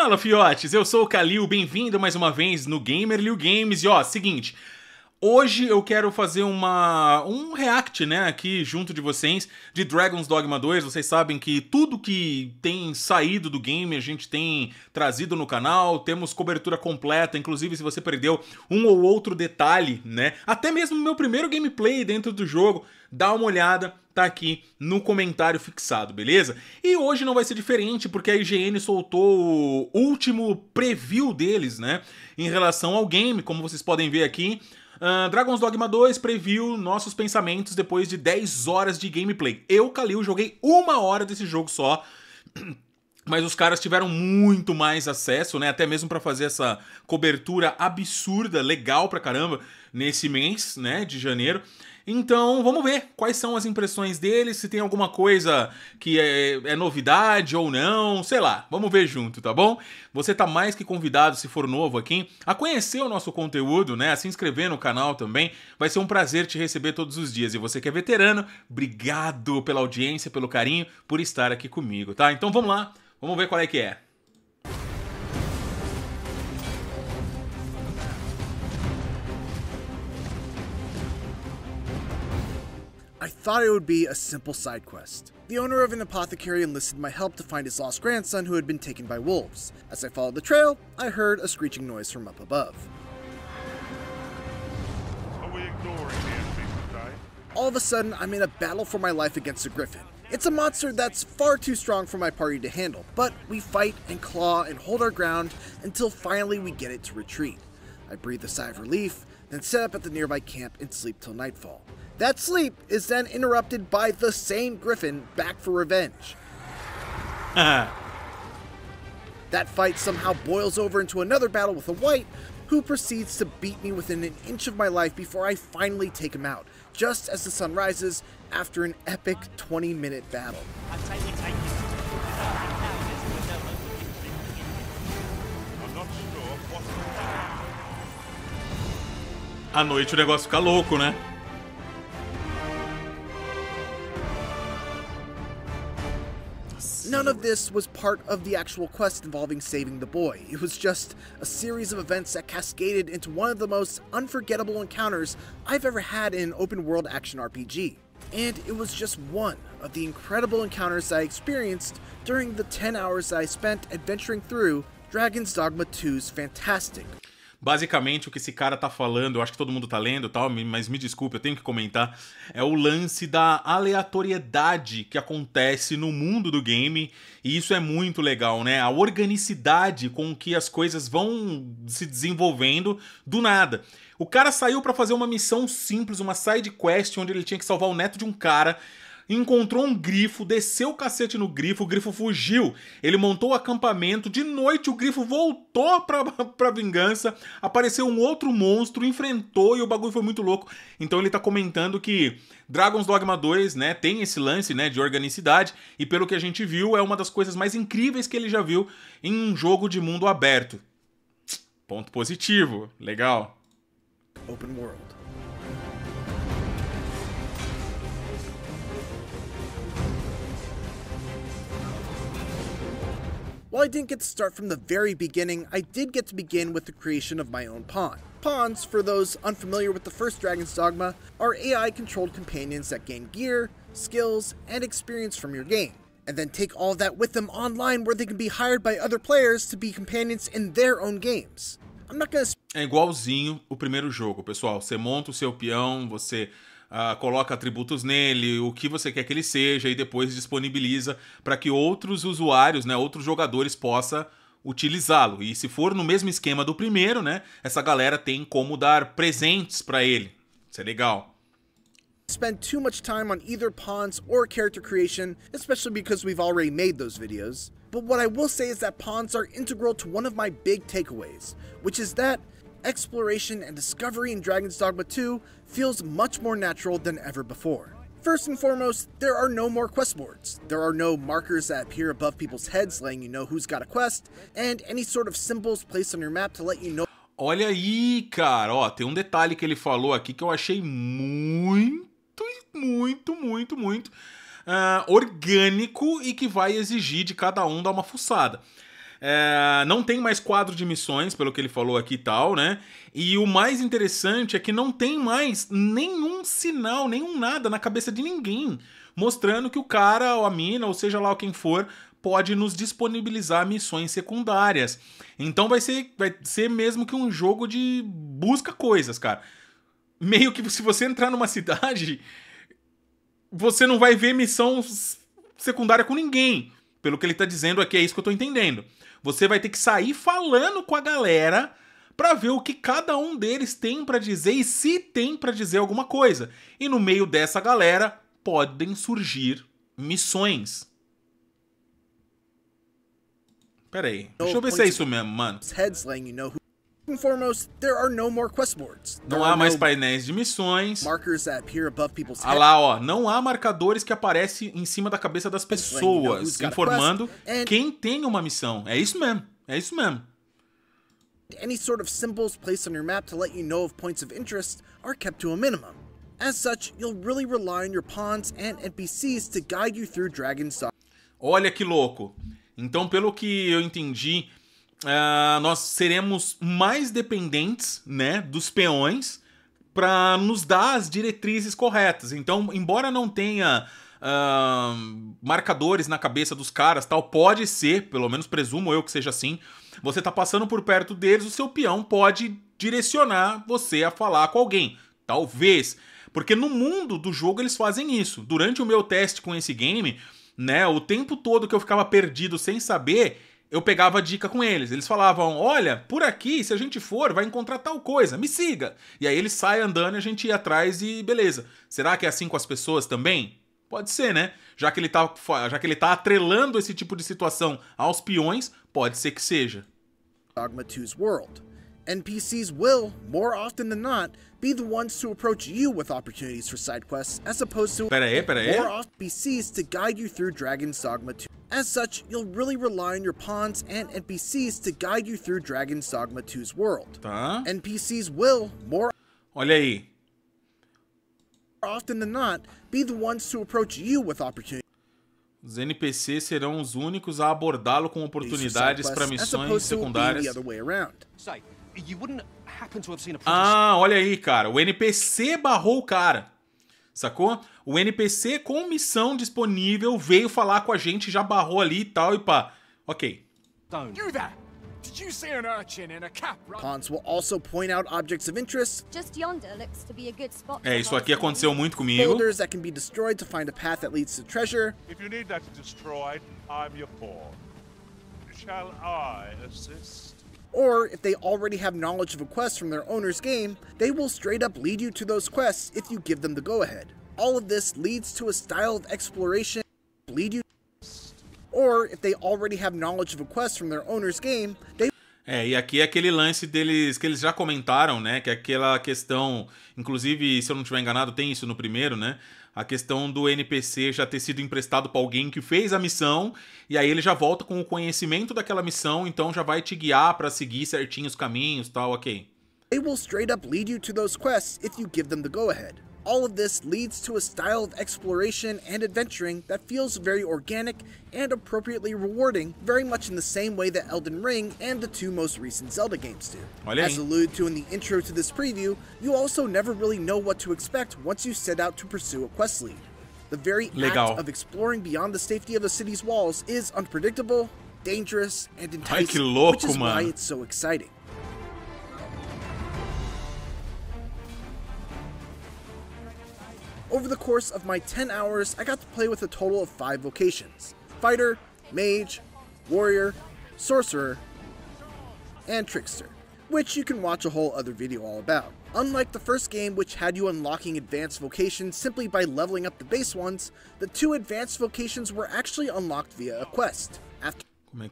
Fala, fiotes! Eu sou o Kalil, bem-vindo mais uma vez no Gamer Liu Games. E ó, seguinte, hoje eu quero fazer uma um react, né, aqui junto de vocês, de Dragon's Dogma 2. Vocês sabem que tudo que tem saído do game a gente tem trazido no canal, temos cobertura completa, inclusive se você perdeu um ou outro detalhe, né, até mesmo meu primeiro gameplay dentro do jogo, dá uma olhada tá aqui no comentário fixado, beleza? E hoje não vai ser diferente, porque a IGN soltou o último preview deles, né? Em relação ao game, como vocês podem ver aqui. Uh, Dragon's Dogma 2 preview nossos pensamentos depois de 10 horas de gameplay. Eu, Kalil, joguei uma hora desse jogo só. Mas os caras tiveram muito mais acesso, né? Até mesmo para fazer essa cobertura absurda, legal pra caramba, nesse mês, né? De janeiro. Então, vamos ver quais são as impressões dele, se tem alguma coisa que é, é, novidade ou não, sei lá. Vamos ver junto, tá bom? Você tá mais que convidado, se for novo aqui, a conhecer o nosso conteúdo, né? A se inscrever no canal também. Vai ser um prazer te receber todos os dias. E você que é veterano, obrigado pela audiência, pelo carinho, por estar aqui comigo, tá? Então, vamos lá. Vamos ver qual é que é. I thought it would be a simple side quest. The owner of an apothecary enlisted my help to find his lost grandson who had been taken by wolves. As I followed the trail, I heard a screeching noise from up above. All of a sudden, I'm in a battle for my life against a griffin. It's a monster that's far too strong for my party to handle, but we fight and claw and hold our ground until finally we get it to retreat. I breathe a sigh of relief, then set up at the nearby camp and sleep till nightfall. That sleep is then interrupted by the same Griffin back for revenge. That fight somehow boils over into another battle with a white, who proceeds to beat me within an inch of my life before I finally take him out, just as the sun rises after an epic 20 minute battle. À noite this was part of the actual quest involving saving the boy. It was just a series of events that cascaded into one of the most unforgettable encounters I've ever had in an open world action RPG. And it was just one of the incredible encounters I experienced during the 10 hours I spent adventuring through Dragon's Dogma 2's fantastic Basicamente, o que esse cara tá falando, eu acho que todo mundo tá lendo tal, mas me desculpe, eu tenho que comentar. É o lance da aleatoriedade que acontece no mundo do game. E isso é muito legal, né? A organicidade com que as coisas vão se desenvolvendo do nada. O cara saiu para fazer uma missão simples, uma side quest onde ele tinha que salvar o neto de um cara encontrou um grifo, desceu o cacete no grifo, o grifo fugiu. Ele montou o acampamento, de noite o grifo voltou pra, pra vingança, apareceu um outro monstro, enfrentou e o bagulho foi muito louco. Então ele tá comentando que Dragon's Dogma 2, né, tem esse lance, né, de organicidade e pelo que a gente viu, é uma das coisas mais incríveis que ele já viu em um jogo de mundo aberto. Ponto positivo, legal. Open world. While I didn't get to start from the very beginning, I did get to begin with the creation of my own pawn. Pawns, for those unfamiliar with the first Dragon's Dogma, are AI-controlled companions that gain gear, skills, and experience from your game and then take all that with them online where they can be hired by other players to be companions in their own games. I'm not gonna... É igualzinho o primeiro jogo, pessoal. Você monta o seu peão, você uh, coloca atributos nele, o que você quer que ele seja e depois disponibiliza para que outros usuários, né, outros jogadores possam utilizá-lo. E se for no mesmo esquema do primeiro, né, essa galera tem como dar presentes para ele. Isso é legal. spend too much time on either pawns or character creation, especially because we've already made those videos. But what I will say is that pawns are integral to one of my big takeaways, which is that exploration and discovery in Dragon's Dogma 2 feels much more natural than ever before. First and foremost, there are no more quest boards. There are no markers that appear above people's heads letting you know who's got a quest, and any sort of symbols placed on your map to let you know. Olha aí, cara, ó, tem um detalhe que ele falou aqui que eu achei muito, muito, muito, muito uh, orgânico e que vai exigir de cada um dar uma fuçada. É, não tem mais quadro de missões, pelo que ele falou aqui e tal, né? E o mais interessante é que não tem mais nenhum sinal, nenhum nada na cabeça de ninguém mostrando que o cara ou a mina, ou seja lá quem for, pode nos disponibilizar missões secundárias. Então vai ser, vai ser mesmo que um jogo de busca coisas, cara. Meio que se você entrar numa cidade, você não vai ver missão secundária com ninguém. Pelo que ele tá dizendo aqui, é isso que eu tô entendendo. Você vai ter que sair falando com a galera para ver o que cada um deles tem para dizer e se tem para dizer alguma coisa. E no meio dessa galera podem surgir missões. Pera aí, deixa eu ver se é isso mesmo, mano and foremost, there are no more quest boards. There não há mais no painéis de missões. Markers that appear above people's heads. Ah lá, ó, não há marcadores que aparecem em cima da cabeça das pessoas, informando quem tem uma missão. É isso mesmo. É isso mesmo. Any sort of symbols placed on your map to let you know of points of interest are kept to a minimum. As such, you'll really rely on your pawns and NPCs to guide you through Dragon's Saga. Olha que louco. Então, pelo que eu entendi, uh, nós seremos mais dependentes né, dos peões para nos dar as diretrizes corretas. Então, embora não tenha uh, marcadores na cabeça dos caras, tal, pode ser, pelo menos presumo eu que seja assim, você tá passando por perto deles, o seu peão pode direcionar você a falar com alguém. Talvez. Porque no mundo do jogo eles fazem isso. Durante o meu teste com esse game, né, o tempo todo que eu ficava perdido sem saber, eu pegava dica com eles. Eles falavam: olha, por aqui, se a gente for, vai encontrar tal coisa, me siga. E aí ele sai andando e a gente ia atrás e beleza. Será que é assim com as pessoas também? Pode ser, né? Já que ele tá, já que ele tá atrelando esse tipo de situação aos peões, pode ser que seja. Dogma 2's world. NPCs will, more often than not, be the ones to approach you with opportunities for side quests as opposed to pera aí, pera aí. more to guide you through Dragon's Dogma 2. As such, you'll really rely on your pawns and NPCs to guide you through 2's world. Tá. NPCs will, more Olha aí. often than not, be the ones to approach you with opportunities. Os NPCs serão os únicos a abordá-lo com oportunidades para missões secundárias. Ah, olha aí, cara. O NPC barrou o cara sacou? O NPC com missão disponível veio falar com a gente, já barrou ali e tal e pá. Ok. Did you see an urchin in a cap? Cons will also point out objects of interest. Just yonder looks to be a good spot. É, isso aqui aconteceu muito comigo. Boulders that can be destroyed to find a path that leads to treasure. If you need that destroyed, I'm your pawn. Shall I assist? Or if they already have knowledge of a quest from their owner's game, they will straight up lead you to those quests if you give them the go ahead. All of this leads to a style of exploration lead you or if they already have knowledge of a quest from their owner's game, they É, e aqui é aquele lance deles que eles já comentaram, né? Que é aquela questão, inclusive, se eu não estiver enganado, tem isso no primeiro, né? A questão do NPC já ter sido emprestado para alguém que fez a missão, e aí ele já volta com o conhecimento daquela missão, então já vai te guiar para seguir certinho os caminhos, tal, OK. They will straight up lead you to those quests if you give them the go ahead. all of this leads to a style of exploration and adventuring that feels very organic and appropriately rewarding, very much in the same way that Elden Ring and the two most recent Zelda games do. Olé. As alluded to in the intro to this preview, you also never really know what to expect once you set out to pursue a quest lead. The very Legal. act of exploring beyond the safety of a city's walls is unpredictable, dangerous, and enticing, Ai, louco, which is why it's so exciting. Over the course of my 10 hours, I got to play with a total of 5 vocations Fighter, Mage, Warrior, Sorcerer, and Trickster, which you can watch a whole other video all about. Unlike the first game, which had you unlocking advanced vocations simply by leveling up the base ones, the two advanced vocations were actually unlocked via a quest. After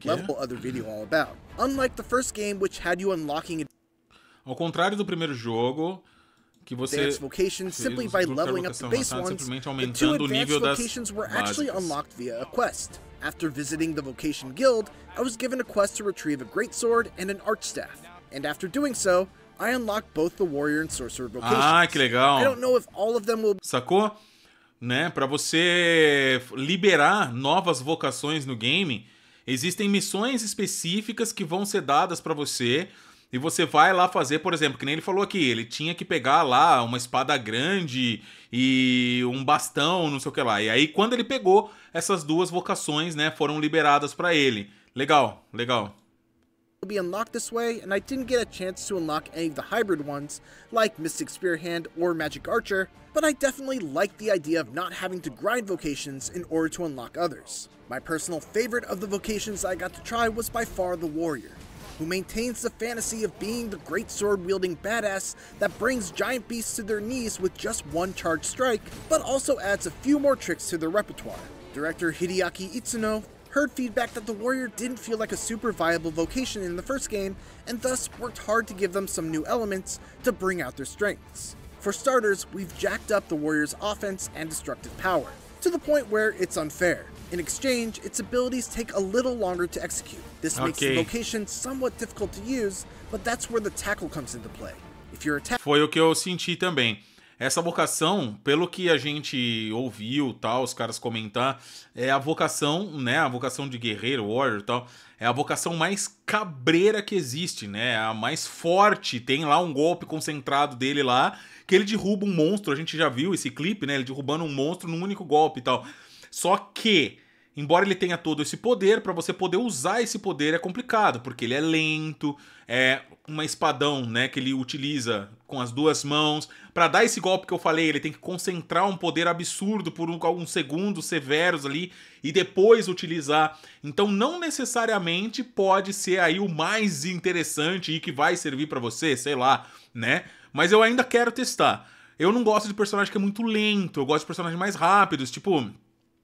level other video all about. Unlike the first game, which had you unlocking. Ao contrário do primeiro jogo, que você advanced vocations simply by leveling up the base tá? ones. The two advanced vocations were actually unlocked via a quest. After visiting the vocation guild, I was given a quest to retrieve a great sword and an And after doing so, I unlocked both the warrior and sorcerer ah, vocations. Ah, que legal. I don't know if all of them will Sacou? Né, para você liberar novas vocações no game, existem missões específicas que vão ser dadas para você e você vai lá fazer, por exemplo, que nem ele falou aqui, ele tinha que pegar lá uma espada grande e um bastão, não sei o que lá. E aí quando ele pegou, essas duas vocações, né, foram liberadas para ele. Legal, legal. be unlocked this way, and I didn't get a chance to unlock any of the hybrid ones, like Mystic Spearhand or Magic Archer, but I definitely liked the idea of not having to grind vocations in order to unlock others. My personal favorite of the vocations I got to try was by far the Warrior. who maintains the fantasy of being the great sword wielding badass that brings giant beasts to their knees with just one charge strike, but also adds a few more tricks to their repertoire. Director Hideaki Itsuno heard feedback that the Warrior didn't feel like a super viable vocation in the first game, and thus worked hard to give them some new elements to bring out their strengths. For starters, we've jacked up the Warrior's offense and destructive power, to the point where it's unfair. In exchange, its abilities take a little longer to execute. This makes the location somewhat difficult to use, but that's where the tackle comes into play. If you're Foi o que eu senti também. Essa vocação, pelo que a gente ouviu, tal, os caras comentar, é a vocação, né, a vocação de guerreiro, warrior, tal, é a vocação mais cabreira que existe, né? É a mais forte. Tem lá um golpe concentrado dele lá, que ele derruba um monstro. A gente já viu esse clipe, né? Ele derrubando um monstro num único golpe tal. Só que, embora ele tenha todo esse poder, para você poder usar esse poder é complicado, porque ele é lento, é uma espadão, né, que ele utiliza com as duas mãos. Para dar esse golpe que eu falei, ele tem que concentrar um poder absurdo por um, alguns segundos severos ali e depois utilizar. Então não necessariamente pode ser aí o mais interessante e que vai servir para você, sei lá, né? Mas eu ainda quero testar. Eu não gosto de personagem que é muito lento, eu gosto de personagens mais rápidos, tipo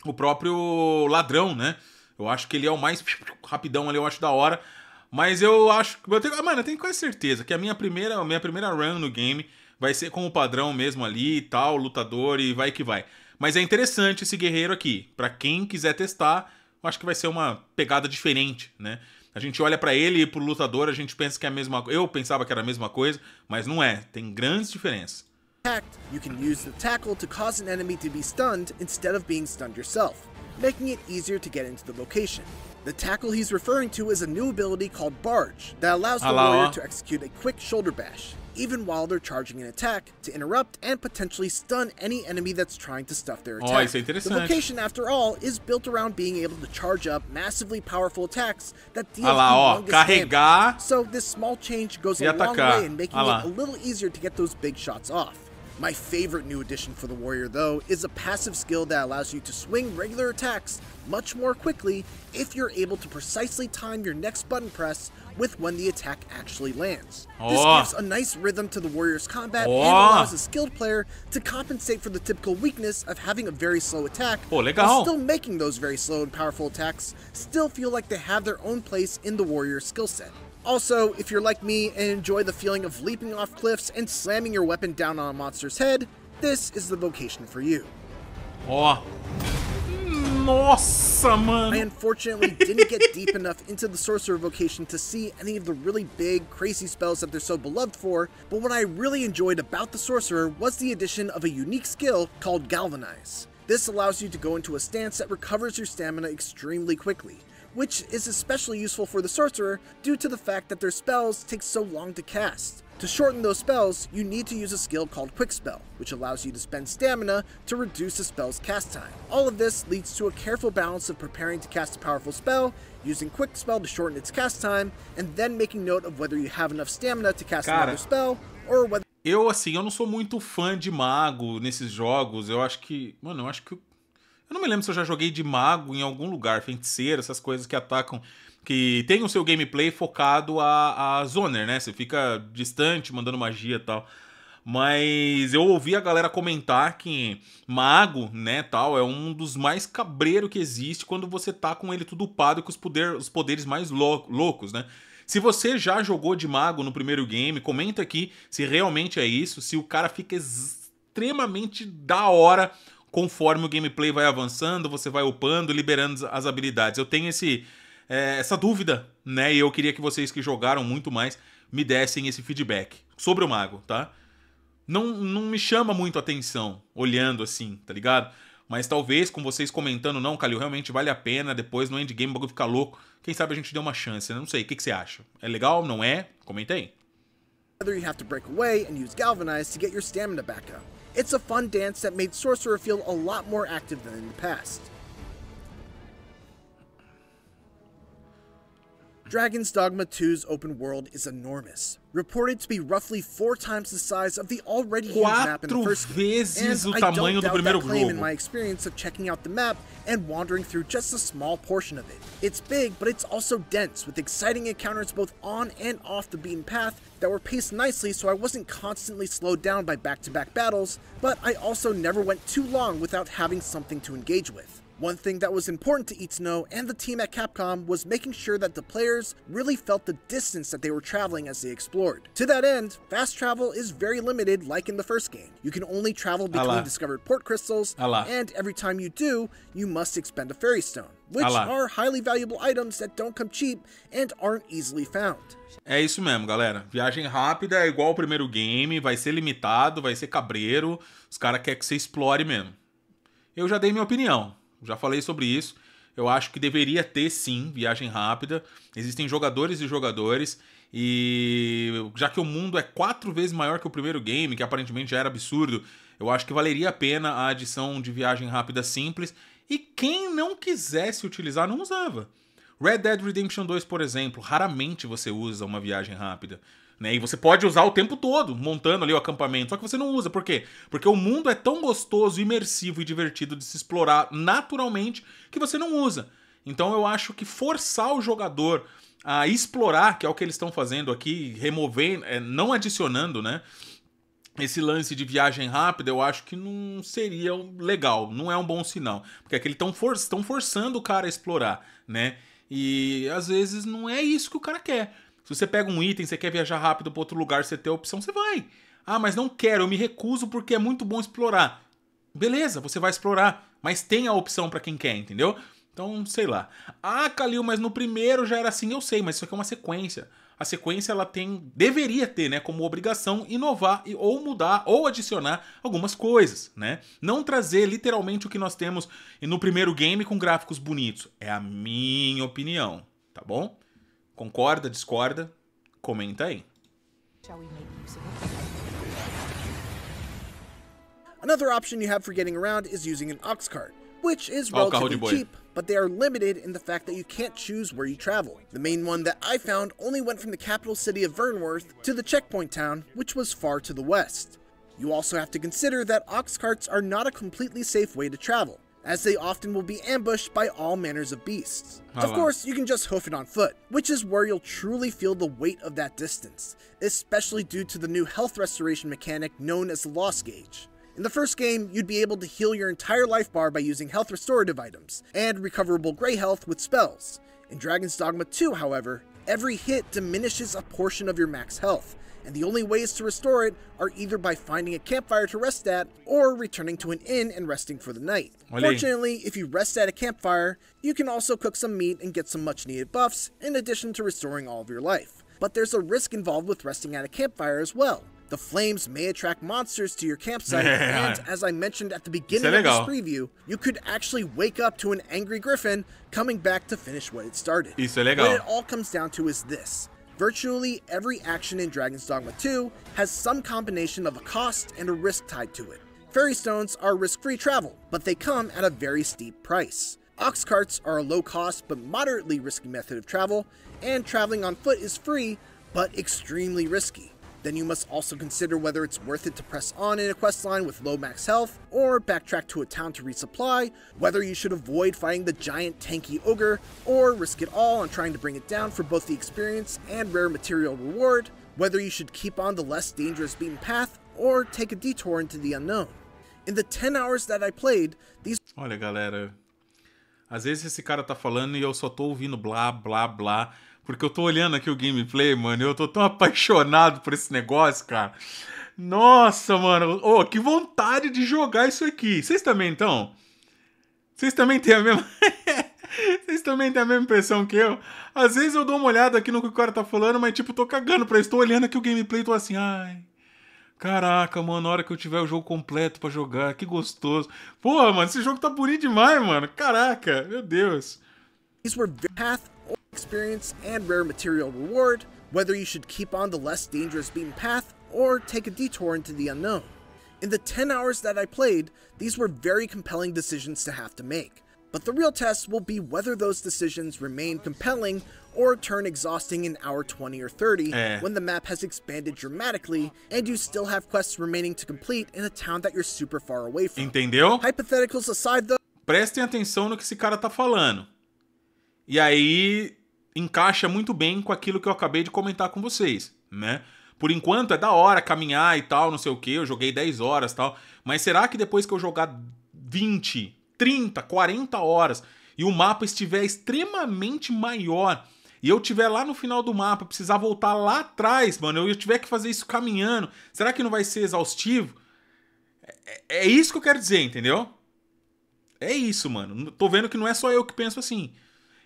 o próprio ladrão, né? Eu acho que ele é o mais rapidão ali, eu acho da hora. Mas eu acho. Eu tenho, ah, mano, eu tenho quase certeza que a minha primeira, a minha primeira run no game vai ser com o padrão mesmo ali e tal, lutador e vai que vai. Mas é interessante esse guerreiro aqui. para quem quiser testar, eu acho que vai ser uma pegada diferente, né? A gente olha para ele e pro lutador, a gente pensa que é a mesma Eu pensava que era a mesma coisa, mas não é. Tem grandes diferenças. attacked, you can use the tackle to cause an enemy to be stunned instead of being stunned yourself, making it easier to get into the location. The tackle he's referring to is a new ability called Barge that allows the warrior to execute a quick shoulder bash, even while they're charging an attack, to interrupt and potentially stun any enemy that's trying to stuff their oh, attack. Oh, the location, after all, is built around being able to charge up massively powerful attacks that deal humongous damage. So this small change goes a long way in making it a little easier to get those big shots off. My favorite new addition for the warrior though is a passive skill that allows you to swing regular attacks much more quickly if you're able to precisely time your next button press with when the attack actually lands. Oh. This gives a nice rhythm to the warrior's combat oh. and allows a skilled player to compensate for the typical weakness of having a very slow attack oh, while still making those very slow and powerful attacks still feel like they have their own place in the warrior's skill set. Also, if you're like me and enjoy the feeling of leaping off cliffs and slamming your weapon down on a monster's head, this is the vocation for you. Oh. Nossa, mano. I unfortunately didn't get deep enough into the sorcerer vocation to see any of the really big, crazy spells that they're so beloved for, but what I really enjoyed about the sorcerer was the addition of a unique skill called Galvanize. This allows you to go into a stance that recovers your stamina extremely quickly, which is especially useful for the sorcerer due to the fact that their spells take so long to cast. To shorten those spells, you need to use a skill called Quick Spell, which allows you to spend stamina to reduce the spell's cast time. All of this leads to a careful balance of preparing to cast a powerful spell, using Quick Spell to shorten its cast time, and then making note of whether you have enough stamina to cast Cara, another spell, or whether. Eu, assim, eu não sou muito fã de mago nesses jogos. Eu acho que. Mano, eu acho que Eu não me lembro se eu já joguei de mago em algum lugar, feiticeiro, essas coisas que atacam. Que tem o seu gameplay focado a, a zoner, né? Você fica distante, mandando magia e tal. Mas eu ouvi a galera comentar que mago, né, tal, é um dos mais cabreiro que existe quando você tá com ele tudo upado e com os, poder, os poderes mais loucos, né? Se você já jogou de mago no primeiro game, comenta aqui se realmente é isso, se o cara fica extremamente da hora conforme o gameplay vai avançando, você vai upando, liberando as habilidades. Eu tenho esse, é, essa dúvida, né? E eu queria que vocês que jogaram muito mais me dessem esse feedback sobre o mago, tá? Não, não me chama muito atenção olhando assim, tá ligado? Mas talvez com vocês comentando, não, Calil, realmente vale a pena, depois no endgame o bagulho fica louco. Quem sabe a gente dê uma chance, né? Não sei, o que, que você acha? É legal, não é? Comenta aí. Whether you have to break away and use galvanize to get your stamina back up. It's a fun dance that made Sorcerer feel a lot more active than in the past. Dragon's Dogma 2's open world is enormous, reported to be roughly four times the size of the already huge map in the first game, and I don't doubt that claim in my experience of checking out the map and wandering through just a small portion of it. It's big, but it's also dense, with exciting encounters both on and off the beaten path that were paced nicely so I wasn't constantly slowed down by back-to-back -back battles, but I also never went too long without having something to engage with. One thing that was important to Itsuno and the team at Capcom was making sure that the players really felt the distance that they were traveling as they explored. To that end, fast travel is very limited like in the first game. You can only travel between Allah. discovered port crystals, Allah. and every time you do, you must expend a fairy stone, which Allah. are highly valuable items that don't come cheap and aren't easily found. É isso mesmo, galera. Viagem rápida é igual ao primeiro game, vai ser limitado, vai ser cabreiro, os caras querem que você explore mesmo. Eu já dei minha opinião. Já falei sobre isso. Eu acho que deveria ter sim viagem rápida. Existem jogadores e jogadores. E já que o mundo é quatro vezes maior que o primeiro game, que aparentemente já era absurdo, eu acho que valeria a pena a adição de viagem rápida simples. E quem não quisesse utilizar, não usava. Red Dead Redemption 2, por exemplo, raramente você usa uma viagem rápida. Né? E você pode usar o tempo todo montando ali o acampamento, só que você não usa. Por quê? Porque o mundo é tão gostoso, imersivo e divertido de se explorar naturalmente que você não usa. Então eu acho que forçar o jogador a explorar, que é o que eles estão fazendo aqui, removendo, é, não adicionando, né? Esse lance de viagem rápida eu acho que não seria legal, não é um bom sinal. Porque é que eles estão for forçando o cara a explorar, né? E às vezes não é isso que o cara quer. Se você pega um item, você quer viajar rápido para outro lugar, você tem a opção, você vai. Ah, mas não quero, eu me recuso porque é muito bom explorar. Beleza, você vai explorar, mas tem a opção para quem quer, entendeu? Então, sei lá. Ah, Kalil, mas no primeiro já era assim, eu sei, mas isso aqui é uma sequência. A sequência ela tem, deveria ter, né, como obrigação inovar e, ou mudar ou adicionar algumas coisas, né? Não trazer literalmente o que nós temos no primeiro game com gráficos bonitos. É a minha opinião, tá bom? Concorda, discorda? Comenta aí. Another option you have for getting around is using an ox cart, which is oh, relatively cheap, but they are limited in the fact that you can't choose where you travel. The main one that I found only went from the capital city of Vernworth to the checkpoint town, which was far to the west. You also have to consider that ox carts are not a completely safe way to travel as they often will be ambushed by all manners of beasts. Of course, you can just hoof it on foot, which is where you'll truly feel the weight of that distance, especially due to the new health restoration mechanic known as the Loss Gauge. In the first game, you'd be able to heal your entire life bar by using health restorative items, and recoverable grey health with spells. In Dragon's Dogma 2, however, every hit diminishes a portion of your max health, and the only ways to restore it are either by finding a campfire to rest at or returning to an inn and resting for the night. Olé. Fortunately, if you rest at a campfire, you can also cook some meat and get some much needed buffs in addition to restoring all of your life. But there's a risk involved with resting at a campfire as well. The flames may attract monsters to your campsite, and as I mentioned at the beginning of this preview, you could actually wake up to an angry griffin coming back to finish what it started. What it all comes down to is this. Virtually every action in Dragon's Dogma 2 has some combination of a cost and a risk tied to it. Fairy stones are risk-free travel, but they come at a very steep price. Ox carts are a low-cost but moderately risky method of travel, and traveling on foot is free but extremely risky. Then you must also consider whether it's worth it to press on in a quest line with low max health, or backtrack to a town to resupply, whether you should avoid fighting the giant tanky ogre, or risk it all on trying to bring it down for both the experience and rare material reward, whether you should keep on the less dangerous beaten path, or take a detour into the unknown. In the 10 hours that I played, these Olha, galera. Às vezes esse cara tá falando e eu só tô ouvindo blá blá blá. Porque eu tô olhando aqui o gameplay, mano, e eu tô tão apaixonado por esse negócio, cara. Nossa, mano, oh, que vontade de jogar isso aqui. Vocês também, então? Vocês também têm a mesma. Vocês também têm a mesma impressão que eu? Às vezes eu dou uma olhada aqui no que o cara tá falando, mas tipo, tô cagando pra isso. Tô olhando aqui o gameplay e tô assim, ai. Caraca, mano, na hora que eu tiver o jogo completo para jogar, que gostoso. Porra, mano, esse jogo tá bonito demais, mano. Caraca, meu Deus. These were path experience and rare material reward, whether you should keep on the less dangerous beaten path or take a detour into the unknown. In the 10 hours that I played, these were very compelling decisions to have to make, but the real test will be whether those decisions remain compelling or turn exhausting in hour 20 or 30 eh. when the map has expanded dramatically and you still have quests remaining to complete in a town that you're super far away from. Entendeu? Hypotheticals aside though, Prestem atenção no que esse cara tá falando. E aí, encaixa muito bem com aquilo que eu acabei de comentar com vocês, né? Por enquanto é da hora caminhar e tal, não sei o que, eu joguei 10 horas tal, mas será que depois que eu jogar 20, 30, 40 horas e o mapa estiver extremamente maior e eu tiver lá no final do mapa, precisar voltar lá atrás, mano, eu tiver que fazer isso caminhando, será que não vai ser exaustivo? É, é, é isso que eu quero dizer, entendeu? É isso, mano. Tô vendo que não é só eu que penso assim.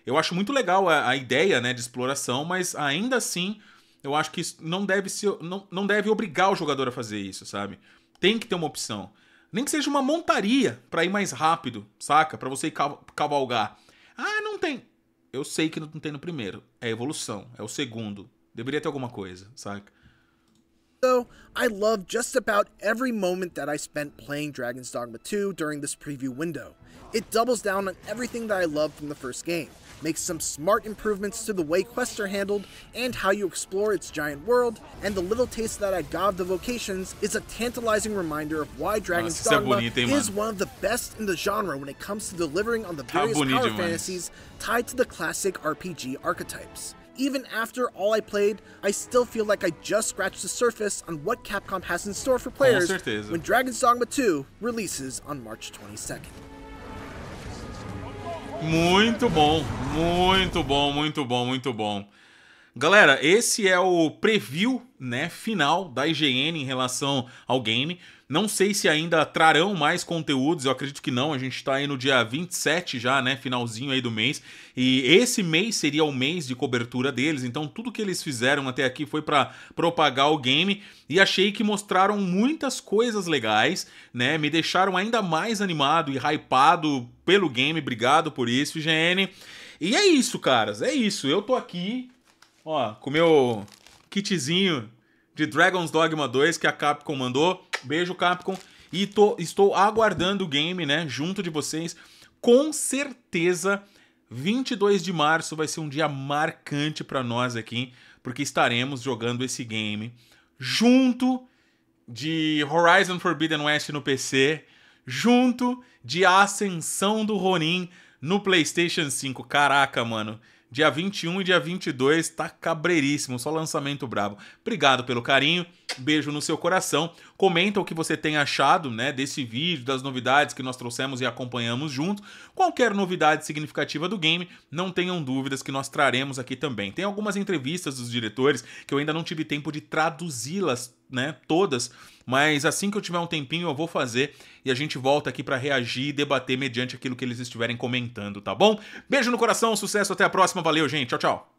Eu acho muito legal a, a ideia né, de exploração, mas ainda assim eu acho que não deve, se, não, não deve obrigar o jogador a fazer isso, sabe? Tem que ter uma opção. Nem que seja uma montaria para ir mais rápido, saca? Para você cavalgar. Ah, não tem. Eu sei que não tem no primeiro. É evolução. É o segundo. Deveria ter alguma coisa, saca? So, I loved just about every moment that I spent playing Dragon's Dogma 2 during this preview window. It doubles down on everything that I loved from the first game. makes some smart improvements to the way quests are handled and how you explore its giant world, and the little taste that I got of the vocations is a tantalizing reminder of why ah, Dragon's Dogma is one of the best in the genre when it comes to delivering on the various power fantasies tied to the classic RPG archetypes even after all I played, I still feel like I just scratched the surface on what Capcom has in store for oh, players when Dragon's Dogma 2 releases on March 22nd. Muito bom, muito bom, muito bom, muito bom. Galera, esse é o preview, né, final da IGN em relação ao game. Não sei se ainda trarão mais conteúdos, eu acredito que não. A gente está aí no dia 27 já, né? Finalzinho aí do mês. E esse mês seria o mês de cobertura deles, então tudo que eles fizeram até aqui foi para propagar o game. E achei que mostraram muitas coisas legais, né? Me deixaram ainda mais animado e hypado pelo game. Obrigado por isso, IGN. E é isso, caras. É isso. Eu tô aqui, ó, com meu kitzinho de Dragon's Dogma 2 que a Capcom mandou. Beijo, Capcom. E tô, estou aguardando o game, né? Junto de vocês. Com certeza, 22 de março vai ser um dia marcante para nós aqui, porque estaremos jogando esse game junto de Horizon Forbidden West no PC, junto de Ascensão do Ronin no PlayStation 5. Caraca, mano. Dia 21 e dia 22 tá cabreiríssimo, só lançamento brabo. Obrigado pelo carinho, beijo no seu coração. Comenta o que você tem achado, né, desse vídeo, das novidades que nós trouxemos e acompanhamos junto. Qualquer novidade significativa do game, não tenham dúvidas que nós traremos aqui também. Tem algumas entrevistas dos diretores que eu ainda não tive tempo de traduzi-las né, todas, mas assim que eu tiver um tempinho eu vou fazer e a gente volta aqui para reagir e debater mediante aquilo que eles estiverem comentando, tá bom? Beijo no coração, sucesso, até a próxima, valeu, gente. Tchau, tchau.